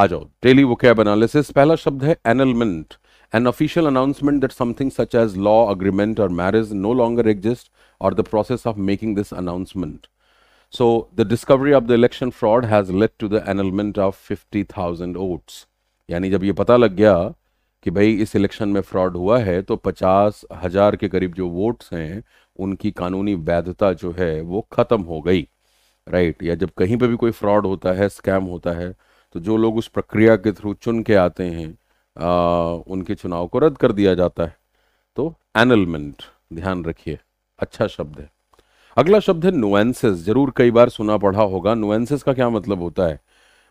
आ जाओ डेली वो क्या एनालिसिस पहला शब्द है annulment an official announcement that something such as law agreement or marriage no longer exist or the process of making this announcement so the discovery of the election fraud has led to the annulment of fifty thousand votes यानी जब ये पता लग गया कि भाई इस election में फ्रॉड हुआ है तो पचास हजार के करीब जो वोट्स हैं उनकी कानूनी वैधता जो है वो खत्म हो गई राइट right? या जब कहीं पर भी कोई फ्रॉड होता है स्कैम होता है तो जो लोग उस प्रक्रिया के थ्रू चुन के आते हैं आ, उनके चुनाव को रद्द कर दिया जाता है तो एनलमेंट ध्यान रखिए अच्छा शब्द है अगला शब्द है नुएंसेस जरूर कई बार सुना पढ़ा होगा नुएंसेस का क्या मतलब होता है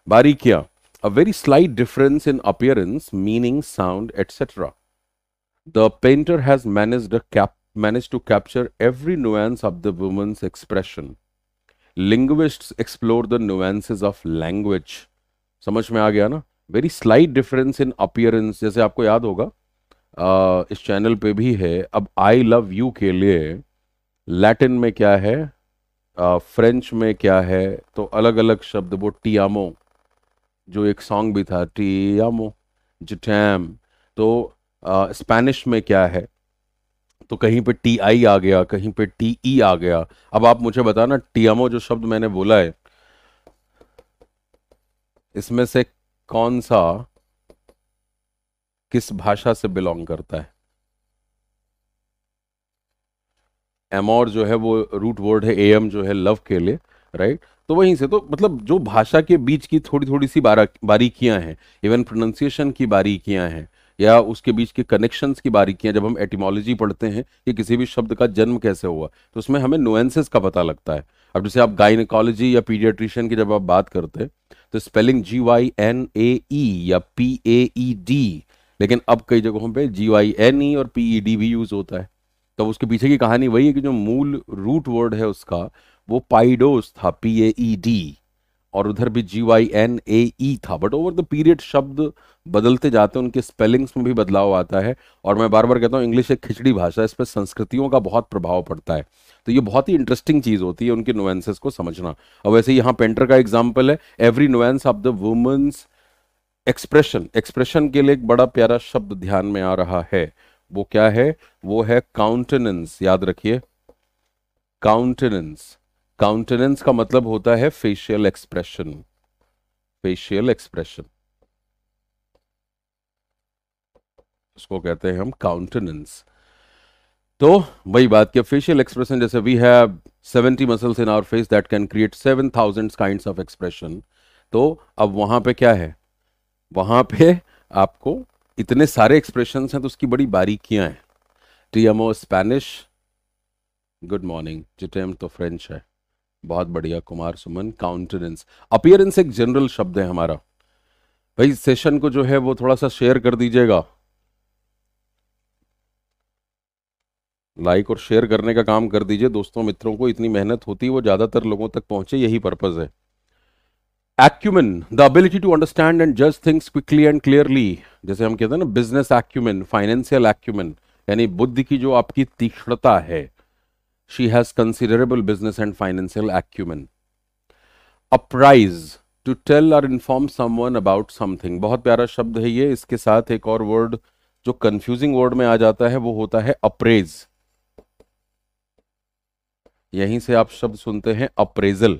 बारीकिया a very slight difference in appearance meaning sound etcetera the painter has manage manage to capture every nuance of the woman's expression linguist explore the nuances of language समझ में आ गया ना very slight difference in appearance जैसे आपको याद होगा आ, इस चैनल पे भी है अब आई लव यू के लिए लैटिन में क्या है आ, फ्रेंच में क्या है तो अलग अलग शब्द वो टियामो जो एक सॉन्ग भी था टियामो जिटैम तो स्पेनिश में क्या है तो कहीं पे टी आई आ गया कहीं पे टी ई e आ गया अब आप मुझे बताना टियामो जो शब्द मैंने बोला है इसमें से कौन सा किस भाषा से बिलोंग करता है एमोर जो है वो रूट वर्ड है एम जो है लव के लिए राइट तो वहीं से तो मतलब जो भाषा के बीच की थोड़ी थोड़ी सी बारीकियां हैं इवन प्रोनाउंसिएशन की बारीकियां हैं या उसके बीच के कनेक्शंस की बारीकियां जब हम एटीमोलॉजी पढ़ते हैं कि किसी भी शब्द का जन्म कैसे हुआ तो उसमें हमें नुएंसेस का पता लगता है अब जैसे आप गाइनकोलॉजी या पीडियाट्रिशियन की जब आप बात करते हैं तो spelling G Y N A E या पी ए ई डी लेकिन अब कई जगहों पे जी वाई एन ई और पी ई डी भी यूज़ होता है तो उसके पीछे की कहानी वही है कि जो मूल रूट वर्ड है उसका वो पाइडोस था पी ए ई डी और उधर भी जी वाई एन ए ई था बट ओवर द पीरियड शब्द बदलते जाते हैं उनके स्पेलिंग्स में भी बदलाव आता है और मैं बार बार कहता हूँ इंग्लिश एक खिचड़ी भाषा है इस पर संस्कृतियों का बहुत प्रभाव पड़ता है तो ये बहुत ही इंटरेस्टिंग चीज़ होती है उनके नोवेंसेस को समझना और वैसे यहाँ पेंटर का एग्जाम्पल है every nuance of the woman's expression expression के लिए एक बड़ा प्यारा शब्द ध्यान में आ रहा है वो क्या है वो है काउंटेनेंस याद रखिए काउंटेनेंस काउंटेनेंस का मतलब होता है फेशियल एक्सप्रेशन फेशियल एक्सप्रेशन उसको कहते हैं हम काउंटेनेंस तो वही बात कि फेशियल एक्सप्रेशन जैसे we have 70 muscles in our face that can create 7000 kinds of expression तो अब वहां पे क्या है वहां पे आपको इतने सारे एक्सप्रेशन हैं तो उसकी बड़ी बारीकियां हैं T M O Spanish good morning जिटेम तो फ्रेंच है बहुत बढ़िया कुमार सुमन काउंटेनेंस अपियरेंस एक जनरल शब्द है हमारा भाई सेशन को जो है वो थोड़ा सा शेयर कर दीजिएगा लाइक और शेयर करने का काम कर दीजिए दोस्तों मित्रों को इतनी मेहनत होती है वो ज्यादातर लोगों तक पहुंचे यही पर्पज है acumen the ability to understand and जज थिंग्स क्विकली एंड क्लियरली जैसे हम कहते हैं ना बिजनेस एक्यूमेन फाइनेंशियल एक्यूमेन यानी बुद्धि की जो आपकी तीक्ष्णता है she has considerable business and financial acumen. Uprise to tell or inform someone about something बहुत प्यारा शब्द है ये इसके साथ एक और वर्ड जो कंफ्यूजिंग वर्ड में आ जाता है वो होता है अप्रेज यहीं से आप शब्द सुनते हैं अप्रेजल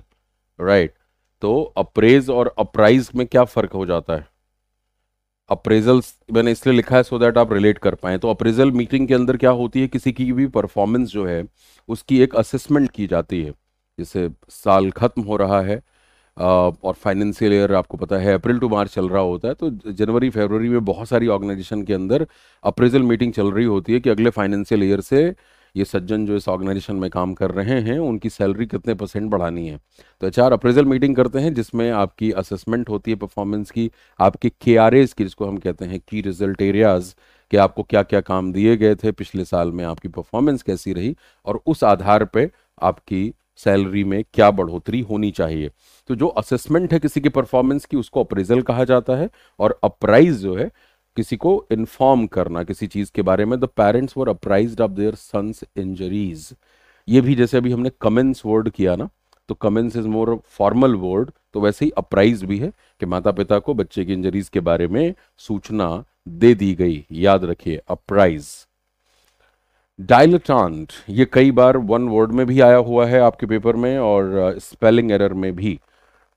राइट right. तो अप्रेज और अप्राइज में क्या फर्क हो जाता है अप्रेजल मैंने इसलिए लिखा है सो so दैट आप रिलेट कर पाएँ तो अप्रेजल मीटिंग के अंदर क्या होती है किसी की भी परफॉर्मेंस जो है उसकी एक असेसमेंट की जाती है जैसे साल ख़त्म हो रहा है और फाइनेंशियल ईयर आपको पता है अप्रैल टू मार्च चल रहा होता है तो जनवरी फरवरी में बहुत सारी ऑर्गेनाइजेशन के अंदर अप्रेजल मीटिंग चल रही होती है कि अगले फाइनेंशियल ईयर से ये सज्जन जो इस ऑर्गेनाइजेशन में काम कर रहे हैं उनकी सैलरी कितने परसेंट बढ़ानी है तो एच अच्छा, आर अप्रेजल मीटिंग करते हैं जिसमें आपकी असेसमेंट होती है परफॉर्मेंस की आपके के आर एज की जिसको हम कहते हैं की रिजल्ट एरियाज़ कि आपको क्या क्या काम दिए गए थे पिछले साल में आपकी परफॉर्मेंस कैसी रही और उस आधार पर आपकी सैलरी में क्या बढ़ोतरी होनी चाहिए तो जो असेसमेंट है किसी की परफॉर्मेंस की उसको अप्रेजल कहा जाता है और अप्राइज जो है किसी को इन्फॉर्म करना किसी चीज के बारे में the parents were apprised of their sons injuries ये भी जैसे अभी हमने कमेंस वर्ड किया ना तो commence is more formal word तो वैसे ही अप्राइज भी है कि माता पिता को बच्चे की इंजरीज के बारे में सूचना दे दी गई याद रखिए अप्राइज डायलटांट ये कई बार वन वर्ड में भी आया हुआ है आपके पेपर में और स्पेलिंग uh, एरर में भी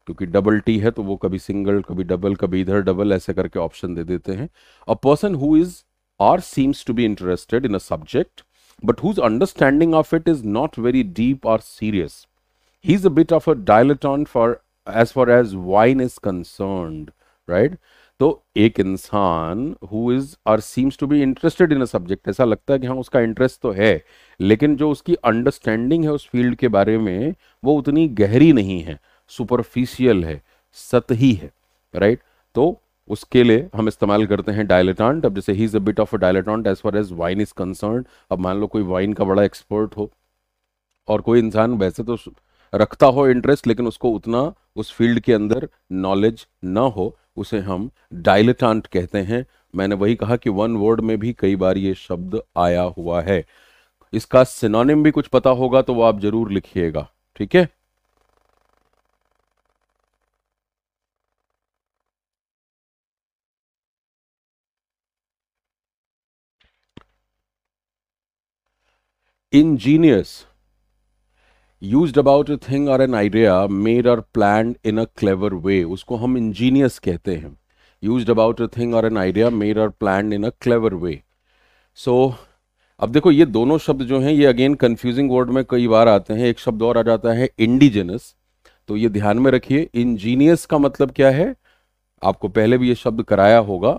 क्योंकि डबल टी है तो वो कभी सिंगल कभी डबल कभी इधर डबल ऐसे करके ऑप्शन दे देते हैं a person who is or seems to be interested in a subject but whose understanding of it is not very deep or serious he is a bit of a dilettante far as far as wine is concern right तो एक इंसान who is or seems to be interested in a subject ऐसा लगता है कि हाँ उसका interest तो है लेकिन जो उसकी अंडरस्टैंडिंग है उस फील्ड के बारे में वो उतनी गहरी नहीं है सुपरफिशियल है सतही है राइट तो उसके लिए हम इस्तेमाल करते हैं डायलेटॉन्ट अब जैसे he is a bit of a dilettante as far as wine is concern अब मान लो कोई वाइन का बड़ा एक्सपर्ट हो और कोई इंसान वैसे तो रखता हो इंटरेस्ट लेकिन उसको उतना उस फील्ड के अंदर नॉलेज ना हो उसे हम डायलेटांट कहते हैं मैंने वही कहा कि वन वर्ड में भी कई बार ये शब्द आया हुआ है इसका सिनोनिम भी कुछ पता होगा तो वो आप जरूर लिखिएगा ठीक है ingenious used about a thing or an idea made or planned in a clever way उसको हम ingenious कहते हैं used about a thing or an idea made or planned in a clever way so अब देखो ये दोनों शब्द जो हैं ये अगेन कंफ्यूजिंग वर्ड में कई बार आते हैं एक शब्द और आ जाता है इंडिजिनस तो ये ध्यान में रखिए इंजीनियस का मतलब क्या है आपको पहले भी ये शब्द कराया होगा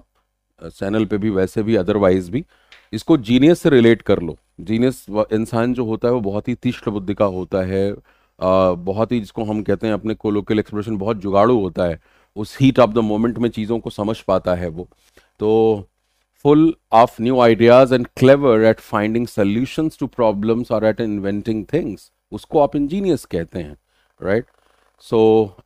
चैनल पे भी वैसे भी अदरवाइज भी इसको जीनियस से रिलेट कर लो जीनियस इंसान जो होता है वो बहुत ही तीक्ष्ण बुद्धि का होता है आ, बहुत ही जिसको हम कहते हैं अपने कोलोकल एक्सप्रेशन बहुत जुगाड़ू होता है उस हीट ऑफ द मोमेंट में चीज़ों को समझ पाता है वो तो full of new ideas and clever at finding solutions to problems or at inventing things उसको आप इंजीनियस कहते हैं right so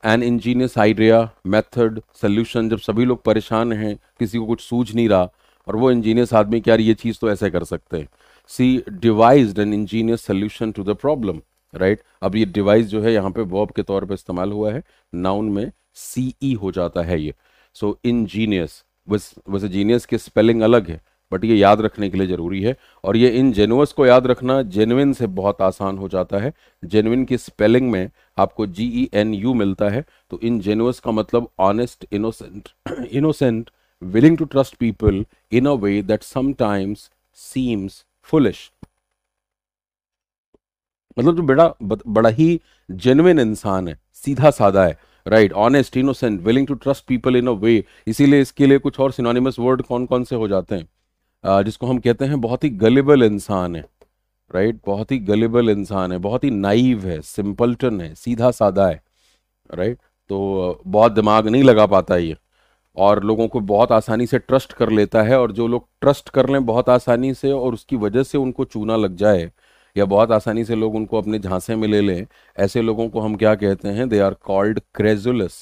an ingenious idea method solution जब सभी लोग परेशान हैं किसी को कुछ सूझ नहीं रहा और वो इंजीनियस आदमी क्या ये चीज़ तो ऐसे कर सकते हैं see devise an ingenious solution to the problem right अब ये डिवाइस जो है यहाँ पे वर्ब के तौर पे इस्तेमाल हुआ है नाउन में सी ई e हो जाता है ये सो इंजीनियस वैसे जीनियस के स्पेलिंग अलग है बट ये याद रखने के लिए ज़रूरी है और ये इन जेनुअस को याद रखना जेनविन से बहुत आसान हो जाता है जेनविन की स्पेलिंग में आपको जी ई एन यू मिलता है तो इन जेनुअस का मतलब honest innocent innocent willing to trust people in a way that sometimes seems foolish मतलब जो बेटा बड़ा ही जेनुइन इंसान है सीधा साधा है right honest innocent willing to trust people in a way इसीलिए इसके लिए कुछ और सिनोनिमस वर्ड कौन कौन से हो जाते हैं जिसको हम कहते हैं बहुत ही गलेबल इंसान है राइट right? बहुत ही गलेबल इंसान है बहुत ही नाइव है सिंपल्टन है सीधा साधा है राइट right? तो बहुत दिमाग नहीं लगा पाता ये और लोगों को बहुत आसानी से ट्रस्ट कर लेता है और जो लोग ट्रस्ट कर लें बहुत आसानी से और उसकी वजह से उनको चूना लग जाए या बहुत आसानी से लोग उनको अपने झांसे में ले लें ऐसे लोगों को हम क्या कहते हैं दे आर कॉल्ड क्रेजुलस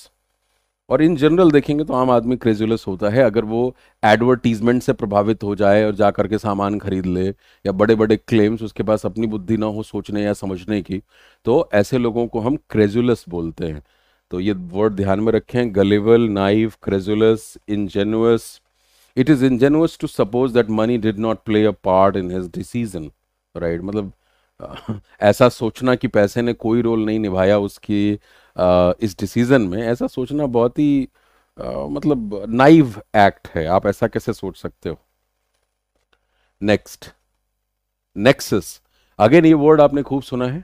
और इन जनरल देखेंगे तो आम आदमी क्रेजुलस होता है अगर वो एडवर्टीजमेंट से प्रभावित हो जाए और जा करके सामान खरीद ले या बड़े बड़े क्लेम्स उसके पास अपनी बुद्धि ना हो सोचने या समझने की तो ऐसे लोगों को हम क्रेजुलस बोलते हैं तो ये वर्ड ध्यान में रखें gullible naive credulous ingenuous it is ingenuous to suppose that money did not play a part in his decision right मतलब ऐसा सोचना कि पैसे ने कोई रोल नहीं निभाया उसकी इस डिसीज़न में ऐसा सोचना बहुत ही मतलब नाइव एक्ट है आप ऐसा कैसे सोच सकते हो नेक्स्ट नेक्सस अगेन ये वर्ड आपने खूब सुना है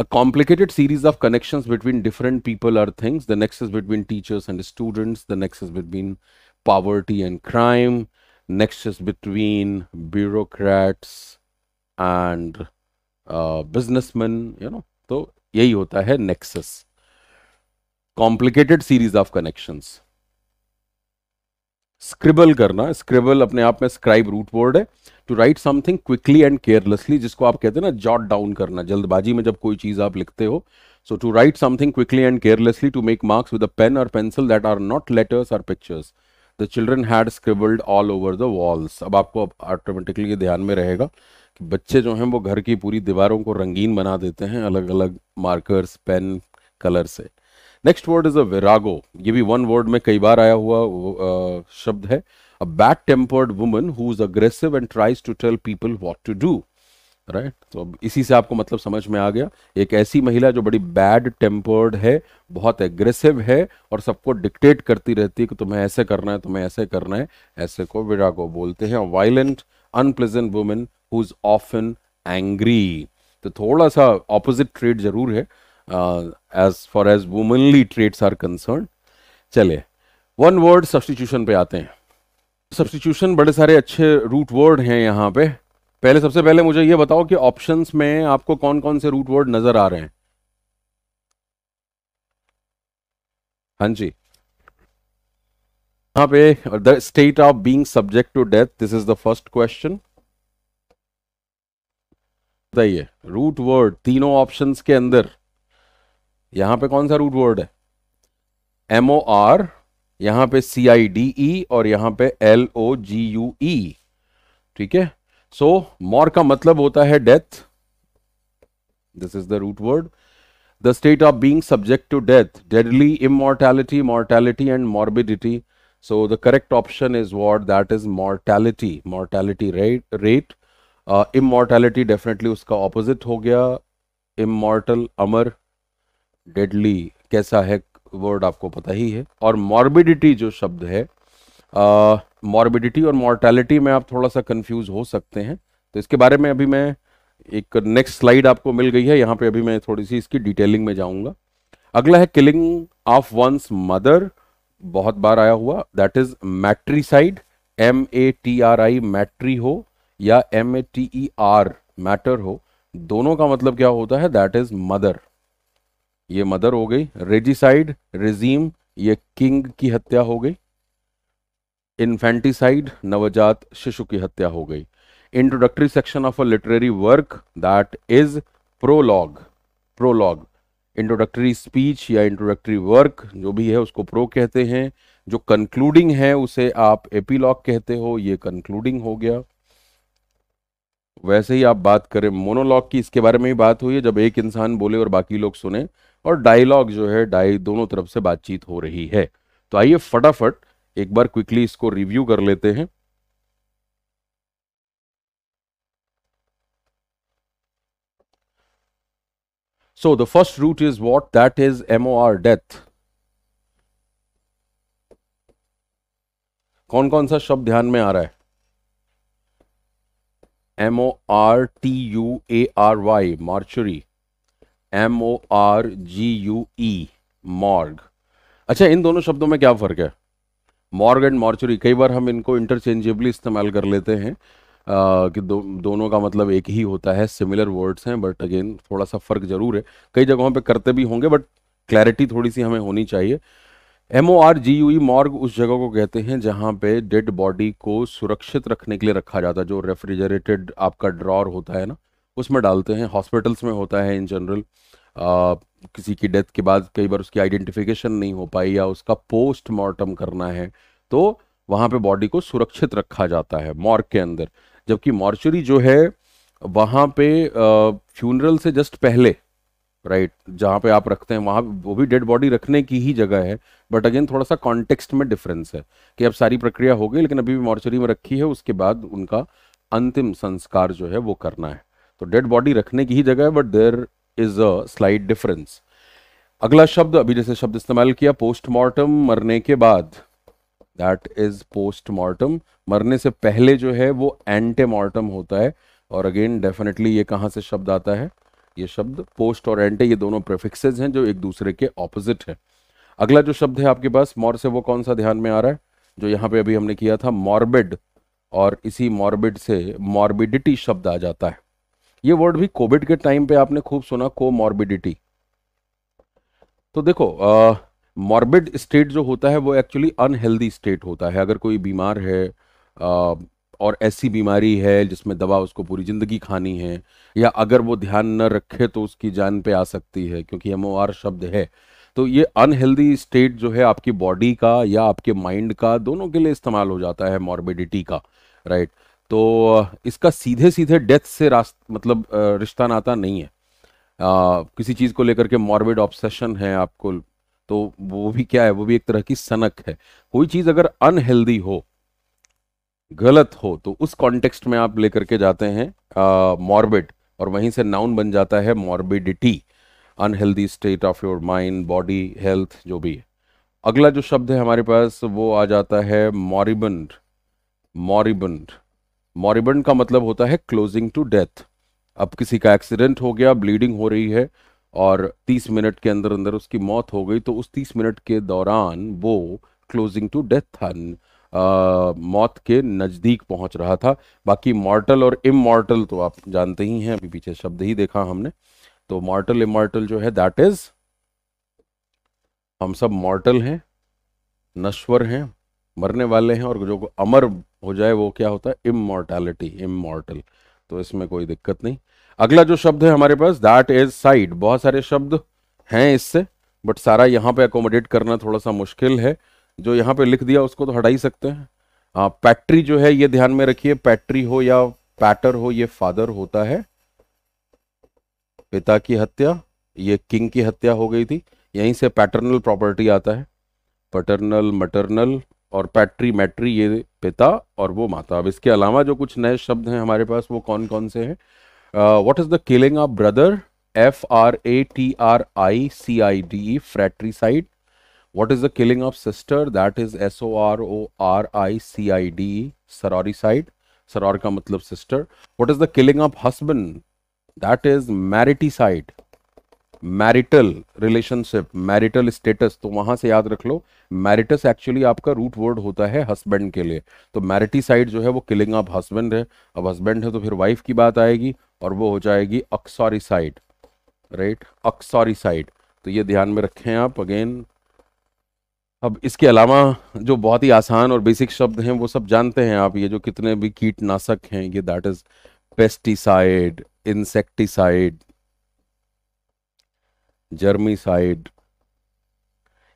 a complicated series of connections between different people are things the nexus between teachers and students the nexus between poverty and crime nexus between bureaucrats and uh, businessmen you know so यही होता है nexus complicated series of connections scribble करना scribble अपने आप में scribe root word है to write something quickly and carelessly जिसको आप कहते हैं ना जॉट डाउन करना जल्दबाजी में जब कोई चीज़ आप लिखते हो so to write something quickly and carelessly to make marks with a pen or pencil that are not letters or pictures the children had scribbled all over the walls अब आपको ऑटोमेटिकली ये ध्यान में रहेगा कि बच्चे जो हैं वो घर की पूरी दीवारों को रंगीन बना देते हैं अलग अलग मार्कर्स पेन कलर से next word is a virago ये भी वन वर्ड में कई बार आया हुआ शब्द है a bad tempered woman who is aggressive and tries to tell people what to do right तो अब इसी से आपको मतलब समझ में आ गया एक ऐसी महिला जो बड़ी बैड टेम्पर्ड है बहुत एग्रेसिव है और सबको डिक्टेट करती रहती है कि तुम्हें ऐसे करना है तुम्हें ऐसे करना है ऐसे को विरागो बोलते हैं violent unpleasant women who is often angry तो थोड़ा सा ऑपोजिट ट्रेड जरूर है as far as womanly traits are concern चले वन वर्ड सब्सटीट्यूशन पे आते हैं सब्सटीट्यूशन बड़े सारे अच्छे रूट वर्ड हैं यहाँ पे पहले सबसे पहले मुझे ये बताओ कि ऑप्शंस में आपको कौन कौन से रूट वर्ड नजर आ रहे हैं हाँ जी यहां पे the state of being subject to death this is the first question बताइए रूट वर्ड तीनों ऑप्शंस के अंदर यहां पे कौन सा रूट वर्ड है एम ओ आर यहां पे सी आई डी ई और यहां पे एल ओ जी यू ई ठीक है सो मोर का मतलब होता है death this is the root word the state of being subject to death deadly immortality mortality and morbidity so the correct option is what that is mortality mortality rate rate immortality definitely उसका opposite हो गया immortal अमर deadly कैसा है word आपको पता ही है और morbidity जो शब्द है मॉर्बिडिटी और मॉर्टेलिटी में आप थोड़ा सा कंफ्यूज हो सकते हैं तो इसके बारे में अभी मैं एक नेक्स्ट स्लाइड आपको मिल गई है यहाँ पे अभी मैं थोड़ी सी इसकी डिटेलिंग में जाऊँगा अगला है किलिंग ऑफ वंस मदर बहुत बार आया हुआ that is matricide M A T R I matri हो या M A T E R mater हो दोनों का मतलब क्या होता है दैट इज मदर ये मदर हो गई रेजिसाइड रेजीम ये किंग की हत्या हो गई इन्फेंटिसाइड नवजात शिशु की हत्या हो गई introductory section of a literary work that is prologue prologue introductory speech या इंट्रोडक्टरी वर्क जो भी है उसको प्रो कहते हैं जो कंक्लूडिंग है उसे आप एपीलॉग कहते हो ये कंक्लूडिंग हो गया वैसे ही आप बात करें मोनोलॉग की इसके बारे में ही बात हुई है जब एक इंसान बोले और बाकी लोग सुने और डायलॉग जो है डाई दोनों तरफ से बातचीत हो रही है तो आइए फटाफट एक बार क्विकली इसको रिव्यू कर लेते हैं So the first route is what? That is or death कौन कौन सा शब्द ध्यान में आ रहा है M O R T U A R Y mortuary M O R G U E morgue अच्छा इन दोनों शब्दों में क्या फ़र्क है मॉर्ग एंड मॉर्चरी कई बार हम इनको इंटरचेंजेबली इस्तेमाल कर लेते हैं आ, कि दो, दोनों का मतलब एक ही होता है सिमिलर वर्ड्स हैं बट अगेन थोड़ा सा फ़र्क ज़रूर है कई जगहों पे करते भी होंगे बट क्लैरिटी थोड़ी सी हमें होनी चाहिए M O R G U E morgue उस जगह को कहते हैं जहाँ पे डेड बॉडी को सुरक्षित रखने के लिए रखा जाता है जो रेफ्रिजरेटेड आपका ड्रॉर होता है ना उसमें डालते हैं हॉस्पिटल्स में होता है इन जनरल किसी की डेथ के बाद कई बार उसकी आइडेंटिफिकेशन नहीं हो पाई या उसका पोस्टमार्टम करना है तो वहाँ पे बॉडी को सुरक्षित रखा जाता है मॉर्ग के अंदर जबकि मॉर्चरी जो है वहाँ पे फ्यूनरल से जस्ट पहले राइट जहाँ पे आप रखते हैं वहाँ वो भी डेड बॉडी रखने की ही जगह है बट अगेन थोड़ा सा कॉन्टेक्स्ट में डिफरेंस है कि अब सारी प्रक्रिया हो गई लेकिन अभी भी मॉर्चरी में रखी है उसके बाद उनका अंतिम संस्कार जो है वो करना है तो डेड बॉडी रखने की ही जगह है but there is a slight difference अगला शब्द अभी जैसे शब्द इस्तेमाल किया पोस्टमार्टम मरने के बाद दैट इज पोस्टमार्टम मरने से पहले जो है वो एंटेमार्टम होता है और अगेन डेफिनेटली ये कहाँ से शब्द आता है ये शब्द पोस्ट और एंटे ये दोनों प्रेफिक्सेज हैं जो एक दूसरे के ऑपोजिट है अगला जो शब्द है आपके पास मॉर से वो कौन सा ध्यान में आ रहा है जो यहाँ पे अभी हमने किया था मॉर्बिड और इसी मॉर्बिड से मॉर्बिडिटी शब्द आ जाता है ये वर्ड भी कोविड के टाइम पे आपने खूब सुना को मॉर्बिडिटी तो देखो मॉर्बिड स्टेट जो होता है वो एक्चुअली अनहेल्दी स्टेट होता है अगर कोई बीमार है uh, और ऐसी बीमारी है जिसमें दवा उसको पूरी ज़िंदगी खानी है या अगर वो ध्यान न रखे तो उसकी जान पे आ सकती है क्योंकि एम शब्द है तो ये अनहेल्दी स्टेट जो है आपकी बॉडी का या आपके माइंड का दोनों के लिए इस्तेमाल हो जाता है मॉर्बिडिटी का राइट right? तो इसका सीधे सीधे डेथ से रास्त मतलब रिश्ता नाता नहीं है आ, किसी चीज़ को लेकर के मॉर्बिड ऑब्सेशन है आपको तो वो भी क्या है वो भी एक तरह की सनक है कोई चीज़ अगर अनहेल्दी हो गलत हो तो उस कॉन्टेक्स्ट में आप लेकर के जाते हैं मॉर्बिड और वहीं से नाउन बन जाता है morbidity unhealthy state of your mind body health जो भी है अगला जो शब्द है हमारे पास वो आ जाता है मॉरिबंड मॉरिबंड मॉरिबंड का मतलब होता है क्लोजिंग टू डेथ अब किसी का एक्सीडेंट हो गया ब्लीडिंग हो रही है और 30 मिनट के अंदर अंदर उसकी मौत हो गई तो उस 30 मिनट के दौरान वो क्लोजिंग टू डेथ था आ, मौत के नज़दीक पहुंच रहा था बाकी मॉर्टल और इमॉर्टल तो आप जानते ही हैं अभी पीछे शब्द ही देखा हमने तो मॉर्टल इमॉर्टल जो है दैट इज हम सब मॉर्टल हैं नश्वर हैं मरने वाले हैं और जो अमर हो जाए वो क्या होता है इमोर्टैलिटी इमोर्टल तो इसमें कोई दिक्कत नहीं अगला जो शब्द है हमारे पास दैट इज साइड बहुत सारे शब्द हैं इससे बट सारा यहाँ पे अकोमोडेट करना थोड़ा सा मुश्किल है जो यहाँ पे लिख दिया उसको तो हटा ही सकते हैं पैट्री हाँ, जो है ये ध्यान में रखिए पैट्री हो या पैटर हो ये फादर होता है पिता की हत्या ये किंग की हत्या हो गई थी यहीं से पैटर्नल प्रॉपर्टी आता है पटर्नल मटर्नल और पैट्री मैट्री ये पिता और वो माता अब इसके अलावा जो कुछ नए शब्द हैं हमारे पास वो कौन कौन से हैं what is the killing of brother F R A T R I C I D E side what is the killing of sister that is S O R O R I C I D E side soror का मतलब sister what is the killing of husband that is mariticide marital relationship marital status तो वहां से याद रख लो maritus actually आपका root word होता है हस्बैंड के लिए तो मैरिटी साइड जो है वो किलिंग ऑफ हस्बैंड है अब हस्बैंड है तो फिर वाइफ की बात आएगी और वो हो जाएगी uxoricide right uxoricide तो ये ध्यान में रखें आप अगेन अब इसके अलावा जो बहुत ही आसान और बेसिक शब्द हैं वो सब जानते हैं आप ये जो कितने भी कीटनाशक हैं ये that is pesticide insecticide germicide,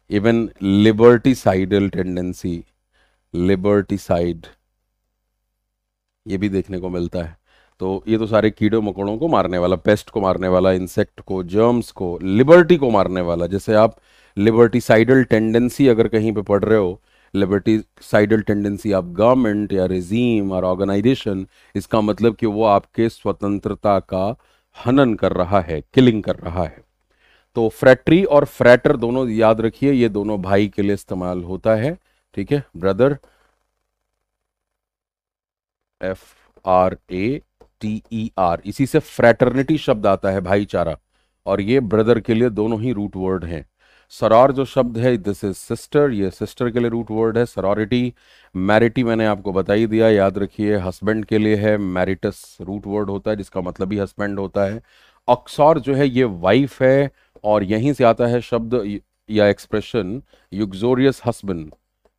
even liberticidal tendency, liberticide, ये भी देखने को मिलता है तो ये तो सारे कीड़ों मकोड़ों को मारने वाला पेस्ट को मारने वाला इंसेक्ट को जर्म्स को लिबर्टी को मारने वाला जैसे आप लिबर्टीसाइडल टेंडेंसी अगर कहीं पे पढ़ रहे हो लिबर्टी साइडल टेंडेंसी आप गवर्नमेंट या रेजीम और ऑर्गेनाइजेशन इसका मतलब कि वो आपके स्वतंत्रता का हनन कर रहा है किलिंग कर रहा है तो फ्रैक्ट्री और फ्रैटर दोनों याद रखिए ये दोनों भाई के लिए इस्तेमाल होता है ठीक है brother F R A T E R इसी से फ्रैटर्निटी शब्द आता है भाईचारा और ये ब्रदर के लिए दोनों ही रूट वर्ड हैं सरार जो शब्द है दिस इज सिस्टर ये सिस्टर के लिए रूट वर्ड है सरारिटी मैरिटी मैंने आपको बता ही दिया याद रखिए हस्बैंड के लिए है मैरिटस रूट वर्ड होता है जिसका मतलब ही हस्बैंड होता है अक्सर जो है ये वाइफ है और यहीं से आता है शब्द या expression uxorious husband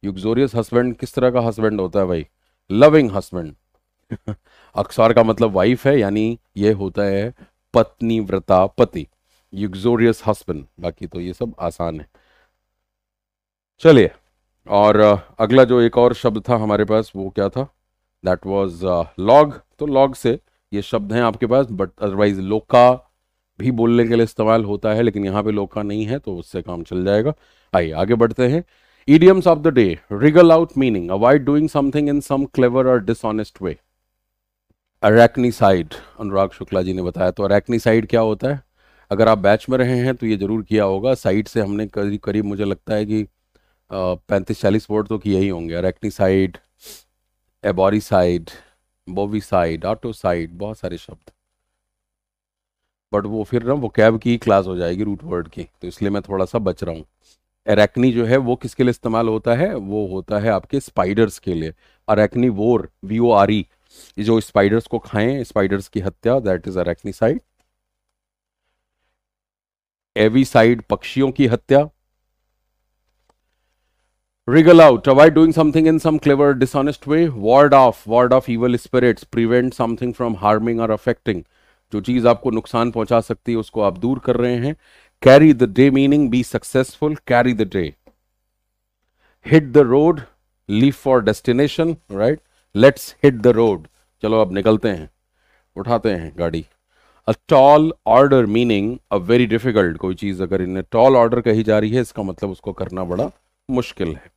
uxorious husband किस तरह का हस्बैंड होता है भाई लविंग हस्बैंड अक्सार का मतलब वाइफ है यानी यह होता है पत्नी व्रता पति युगजोरियस हस्बैंड बाकी तो ये सब आसान है चलिए और अगला जो एक और शब्द था हमारे पास वो क्या था दैट वाज लॉग तो लॉग से ये शब्द हैं आपके पास बट अदरवाइज लोका भी बोलने के लिए इस्तेमाल होता है लेकिन यहाँ पे लोग का नहीं है तो उससे काम चल जाएगा आइए आगे बढ़ते हैं idioms of the day wriggle out meaning avoid doing something in some clever or dishonest way arachnicide Anurag Shukla ji ने बताया तो अरैक्निसाइड क्या होता है अगर आप बैच में रहे हैं तो ये जरूर किया होगा साइड से हमने करीब करीब मुझे लगता है कि पैंतीस चालीस वर्ड तो किए ही होंगे अरैक्निसाइड एबोरीसाइड बोवीसाइड ऑटोसाइड बहुत सारे शब्द बट वो फिर ना वो कैब की क्लास हो जाएगी रूट वर्ड की तो इसलिए मैं थोड़ा सा बच रहा हूँ एरेक्नी जो है वो किसके लिए इस्तेमाल होता है वो होता है आपके स्पाइडर्स के लिए अरेक्नी वोर वी ओ आर ई जो स्पाइडर्स को खाएं स्पाइडर्स की हत्या that is arachnicide avicide पक्षियों की हत्या wriggle out avoid doing something in some clever dishonest way ward off ward off evil spirits prevent something from harming or affecting जो चीज़ आपको नुकसान पहुंचा सकती है उसको आप दूर कर रहे हैं carry the day meaning be successful carry the day hit the road leave for destination right let's hit the road चलो अब निकलते हैं उठाते हैं गाड़ी a tall order meaning a very difficult कोई चीज़ अगर इन्हें टॉल ऑर्डर कही जा रही है इसका मतलब उसको करना बड़ा मुश्किल है